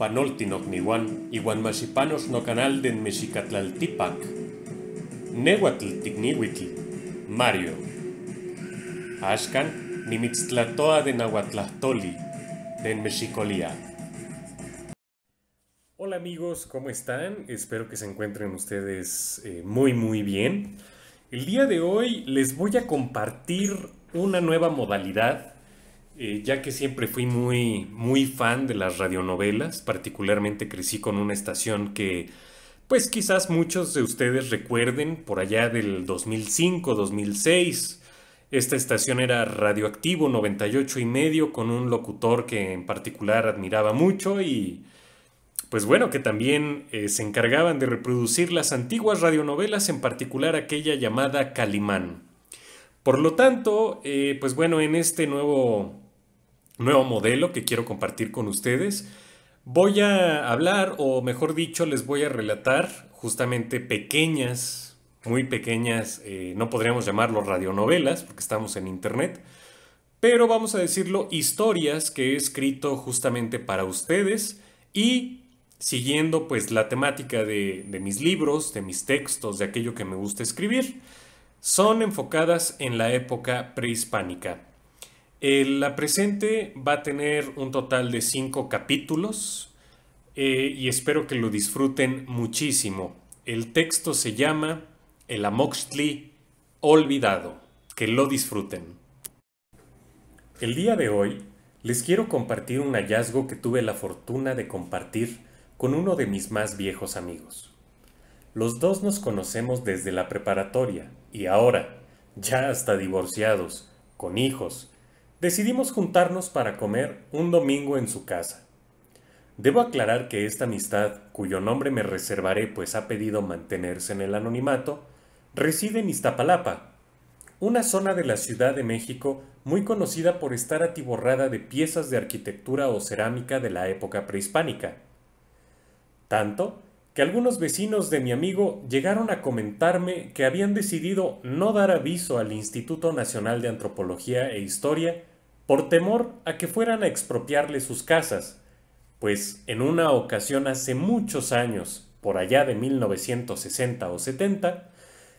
panoltinocniuan masipanos no canal den mexicatlaltipac. Nehuatl ticnihuitl, Mario. Ashkan, nimitztlatoa de ahuatlastoli den Mexicolía. Hola amigos, ¿cómo están? Espero que se encuentren ustedes eh, muy muy bien. El día de hoy les voy a compartir una nueva modalidad eh, ya que siempre fui muy, muy fan de las radionovelas, particularmente crecí con una estación que, pues quizás muchos de ustedes recuerden por allá del 2005-2006. Esta estación era radioactivo 98 y medio con un locutor que en particular admiraba mucho y pues bueno, que también eh, se encargaban de reproducir las antiguas radionovelas, en particular aquella llamada Calimán. Por lo tanto, eh, pues bueno, en este nuevo, nuevo modelo que quiero compartir con ustedes, voy a hablar, o mejor dicho, les voy a relatar justamente pequeñas, muy pequeñas, eh, no podríamos llamarlo radionovelas, porque estamos en internet, pero vamos a decirlo, historias que he escrito justamente para ustedes y siguiendo pues la temática de mis libros, de mis textos, de aquello que me gusta escribir son enfocadas en la época prehispánica. Eh, la presente va a tener un total de cinco capítulos eh, y espero que lo disfruten muchísimo. El texto se llama El Amoxtli Olvidado. Que lo disfruten. El día de hoy les quiero compartir un hallazgo que tuve la fortuna de compartir con uno de mis más viejos amigos. Los dos nos conocemos desde la preparatoria y ahora, ya hasta divorciados, con hijos, decidimos juntarnos para comer un domingo en su casa. Debo aclarar que esta amistad, cuyo nombre me reservaré pues ha pedido mantenerse en el anonimato, reside en Iztapalapa, una zona de la Ciudad de México muy conocida por estar atiborrada de piezas de arquitectura o cerámica de la época prehispánica. Tanto que algunos vecinos de mi amigo llegaron a comentarme que habían decidido no dar aviso al Instituto Nacional de Antropología e Historia por temor a que fueran a expropiarle sus casas, pues en una ocasión hace muchos años, por allá de 1960 o 70,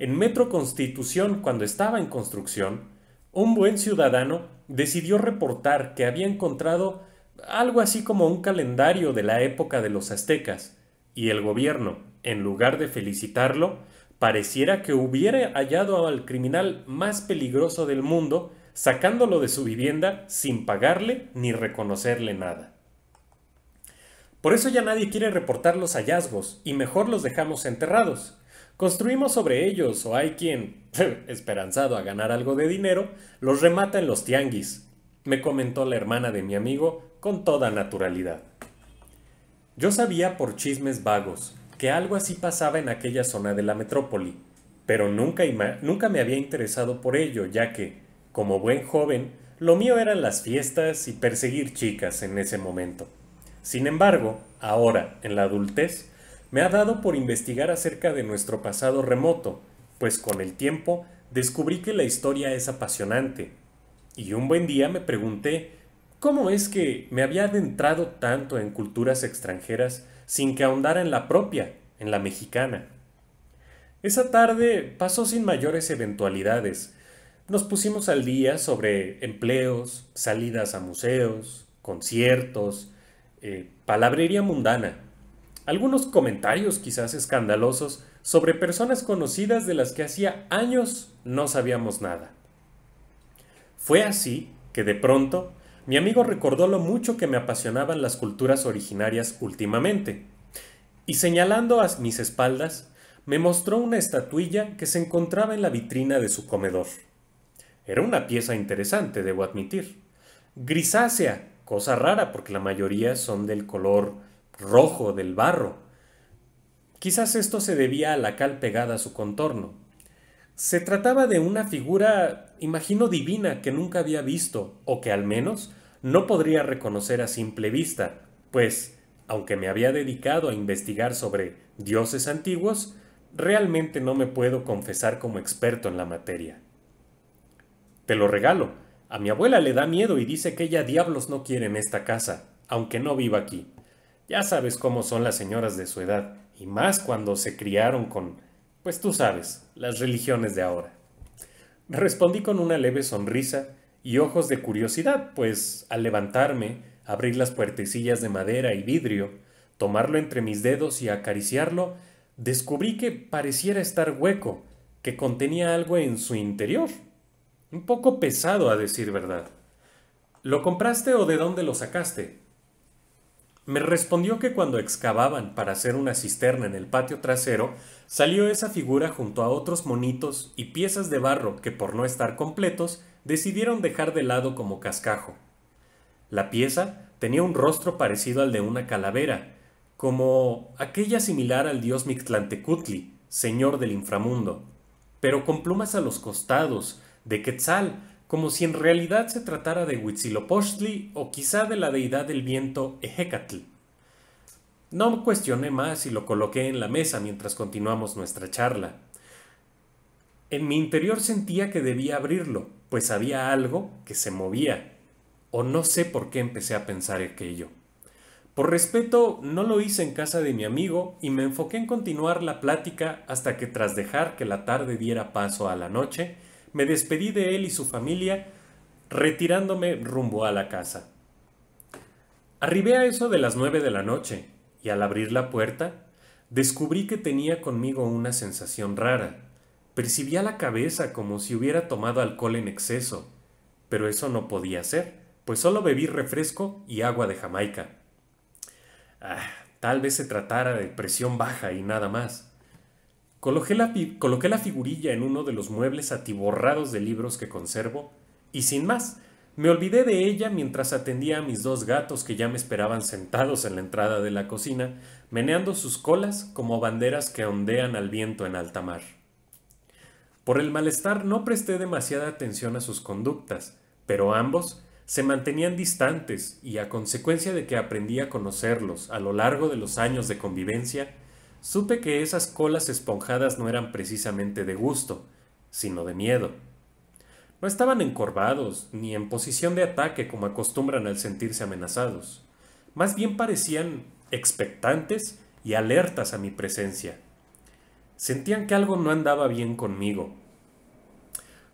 en Metro Constitución cuando estaba en construcción, un buen ciudadano decidió reportar que había encontrado algo así como un calendario de la época de los aztecas, y el gobierno, en lugar de felicitarlo, pareciera que hubiera hallado al criminal más peligroso del mundo, sacándolo de su vivienda sin pagarle ni reconocerle nada. Por eso ya nadie quiere reportar los hallazgos y mejor los dejamos enterrados. Construimos sobre ellos o hay quien, esperanzado a ganar algo de dinero, los remata en los tianguis, me comentó la hermana de mi amigo con toda naturalidad. Yo sabía por chismes vagos que algo así pasaba en aquella zona de la metrópoli, pero nunca, nunca me había interesado por ello, ya que, como buen joven, lo mío eran las fiestas y perseguir chicas en ese momento. Sin embargo, ahora, en la adultez, me ha dado por investigar acerca de nuestro pasado remoto, pues con el tiempo descubrí que la historia es apasionante. Y un buen día me pregunté ¿Cómo es que me había adentrado tanto en culturas extranjeras sin que ahondara en la propia, en la mexicana? Esa tarde pasó sin mayores eventualidades. Nos pusimos al día sobre empleos, salidas a museos, conciertos, eh, palabrería mundana, algunos comentarios quizás escandalosos sobre personas conocidas de las que hacía años no sabíamos nada. Fue así que de pronto mi amigo recordó lo mucho que me apasionaban las culturas originarias últimamente, y señalando a mis espaldas, me mostró una estatuilla que se encontraba en la vitrina de su comedor. Era una pieza interesante, debo admitir. Grisácea, cosa rara porque la mayoría son del color rojo del barro. Quizás esto se debía a la cal pegada a su contorno. Se trataba de una figura, imagino, divina que nunca había visto, o que al menos no podría reconocer a simple vista, pues, aunque me había dedicado a investigar sobre dioses antiguos, realmente no me puedo confesar como experto en la materia. Te lo regalo. A mi abuela le da miedo y dice que ella diablos no quiere en esta casa, aunque no viva aquí. Ya sabes cómo son las señoras de su edad, y más cuando se criaron con, pues tú sabes, las religiones de ahora. Respondí con una leve sonrisa y ojos de curiosidad, pues al levantarme, abrir las puertecillas de madera y vidrio, tomarlo entre mis dedos y acariciarlo, descubrí que pareciera estar hueco, que contenía algo en su interior. Un poco pesado, a decir verdad. ¿Lo compraste o de dónde lo sacaste? Me respondió que cuando excavaban para hacer una cisterna en el patio trasero, salió esa figura junto a otros monitos y piezas de barro que por no estar completos decidieron dejar de lado como cascajo. La pieza tenía un rostro parecido al de una calavera, como aquella similar al dios Mictlantecutli, señor del inframundo, pero con plumas a los costados, de Quetzal, como si en realidad se tratara de Huitzilopochtli o quizá de la deidad del viento Ehecatl. No cuestioné más y lo coloqué en la mesa mientras continuamos nuestra charla. En mi interior sentía que debía abrirlo, pues había algo que se movía, o no sé por qué empecé a pensar aquello. Por respeto, no lo hice en casa de mi amigo y me enfoqué en continuar la plática hasta que tras dejar que la tarde diera paso a la noche, me despedí de él y su familia, retirándome rumbo a la casa. Arribé a eso de las nueve de la noche, y al abrir la puerta, descubrí que tenía conmigo una sensación rara, Percibía la cabeza como si hubiera tomado alcohol en exceso, pero eso no podía ser, pues solo bebí refresco y agua de Jamaica. Ah, tal vez se tratara de presión baja y nada más. Coloqué la, coloqué la figurilla en uno de los muebles atiborrados de libros que conservo y sin más, me olvidé de ella mientras atendía a mis dos gatos que ya me esperaban sentados en la entrada de la cocina, meneando sus colas como banderas que ondean al viento en alta mar. Por el malestar no presté demasiada atención a sus conductas, pero ambos se mantenían distantes y a consecuencia de que aprendí a conocerlos a lo largo de los años de convivencia, supe que esas colas esponjadas no eran precisamente de gusto, sino de miedo. No estaban encorvados ni en posición de ataque como acostumbran al sentirse amenazados. Más bien parecían expectantes y alertas a mi presencia Sentían que algo no andaba bien conmigo.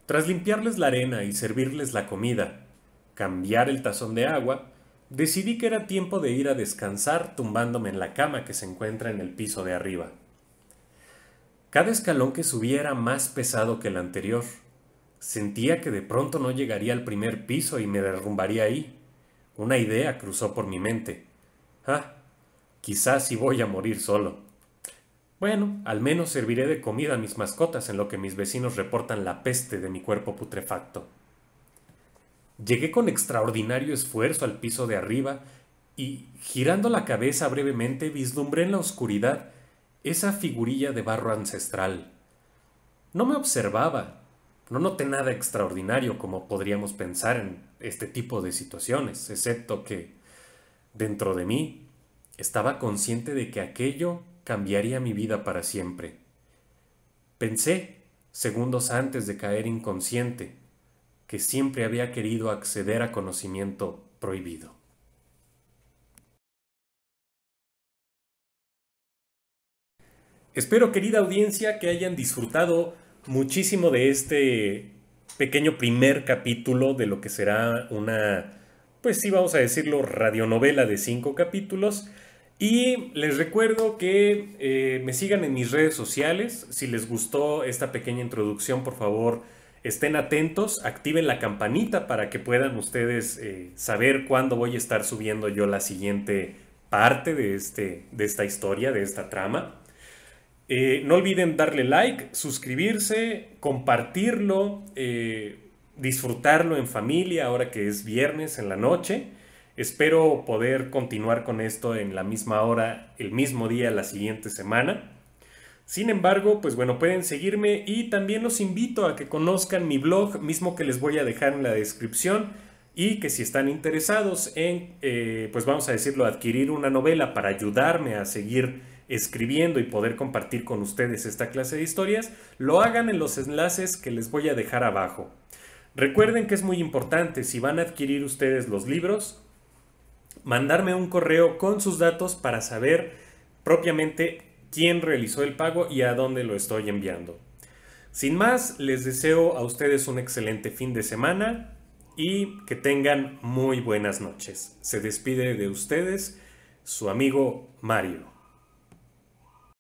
Tras limpiarles la arena y servirles la comida, cambiar el tazón de agua, decidí que era tiempo de ir a descansar tumbándome en la cama que se encuentra en el piso de arriba. Cada escalón que subía era más pesado que el anterior. Sentía que de pronto no llegaría al primer piso y me derrumbaría ahí. Una idea cruzó por mi mente. Ah, quizás si voy a morir solo. Bueno, al menos serviré de comida a mis mascotas en lo que mis vecinos reportan la peste de mi cuerpo putrefacto. Llegué con extraordinario esfuerzo al piso de arriba y, girando la cabeza brevemente, vislumbré en la oscuridad esa figurilla de barro ancestral. No me observaba, no noté nada extraordinario como podríamos pensar en este tipo de situaciones, excepto que, dentro de mí, estaba consciente de que aquello cambiaría mi vida para siempre. Pensé, segundos antes de caer inconsciente, que siempre había querido acceder a conocimiento prohibido. Espero, querida audiencia, que hayan disfrutado muchísimo de este pequeño primer capítulo de lo que será una, pues sí, vamos a decirlo, radionovela de cinco capítulos. Y les recuerdo que eh, me sigan en mis redes sociales. Si les gustó esta pequeña introducción, por favor, estén atentos, activen la campanita para que puedan ustedes eh, saber cuándo voy a estar subiendo yo la siguiente parte de, este, esta historia, de esta trama. Eh, no olviden darle like, suscribirse, compartirlo, disfrutarlo en familia ahora que es viernes en la noche. Espero poder continuar con esto en la misma hora, el mismo día, la siguiente semana. Sin embargo, pues bueno, pueden seguirme y también los invito a que conozcan mi blog, mismo que les voy a dejar en la descripción, y que si están interesados en, eh, pues vamos a decirlo, adquirir una novela para ayudarme a seguir escribiendo y poder compartir con ustedes esta clase de historias, lo hagan en los enlaces que les voy a dejar abajo. Recuerden que es muy importante, si van a adquirir ustedes los libros, mandarme un correo con sus datos para saber propiamente quién realizó el pago y a dónde lo estoy enviando. Sin más, les deseo a ustedes un excelente fin de semana y que tengan muy buenas noches. Se despide de ustedes su amigo Mario.